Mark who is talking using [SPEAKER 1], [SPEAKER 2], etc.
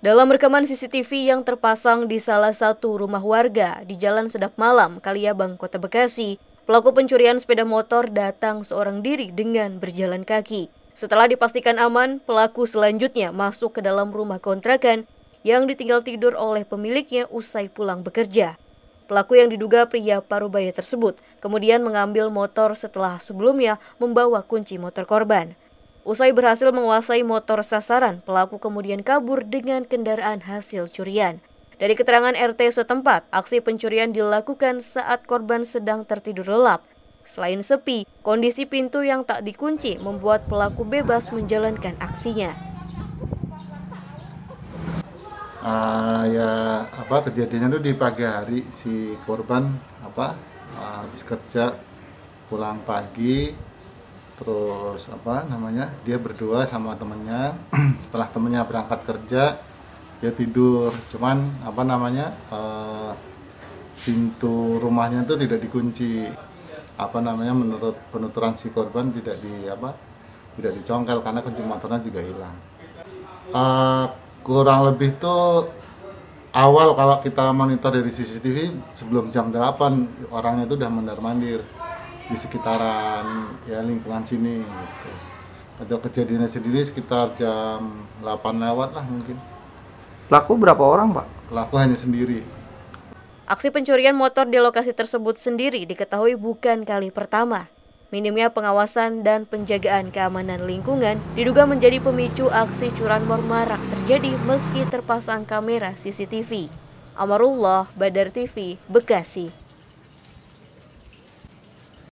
[SPEAKER 1] Dalam rekaman CCTV yang terpasang di salah satu rumah warga di Jalan Sedap Malam, Kaliabang, Kota Bekasi, pelaku pencurian sepeda motor datang seorang diri dengan berjalan kaki. Setelah dipastikan aman, pelaku selanjutnya masuk ke dalam rumah kontrakan yang ditinggal tidur oleh pemiliknya usai pulang bekerja. Pelaku yang diduga pria parubaya tersebut kemudian mengambil motor setelah sebelumnya membawa kunci motor korban. Usai berhasil menguasai motor sasaran, pelaku kemudian kabur dengan kendaraan hasil curian. Dari keterangan RT setempat, aksi pencurian dilakukan saat korban sedang tertidur lelap. Selain sepi, kondisi pintu yang tak dikunci membuat pelaku bebas menjalankan aksinya.
[SPEAKER 2] Uh, ya apa kejadiannya itu di pagi hari si korban apa uh, habis kerja pulang pagi terus apa namanya dia berdua sama temennya setelah temennya berangkat kerja dia tidur cuman apa namanya uh, pintu rumahnya itu tidak dikunci apa namanya menurut penuturan si korban tidak di apa tidak dicongkel karena kunci motornya juga hilang uh, kurang lebih tuh awal kalau kita monitor dari CCTV sebelum jam 8 orangnya itu sudah mendar mandir di sekitaran ya lingkungan sini gitu. Ada kejadiannya sendiri sekitar jam 8 lewat lah mungkin. Pelaku berapa orang, Pak? Pelaku hanya sendiri.
[SPEAKER 1] Aksi pencurian motor di lokasi tersebut sendiri diketahui bukan kali pertama. Minimnya pengawasan dan penjagaan keamanan lingkungan diduga menjadi pemicu aksi curanmor marak terjadi meski terpasang kamera CCTV. Amarullah Badar TV, Bekasi.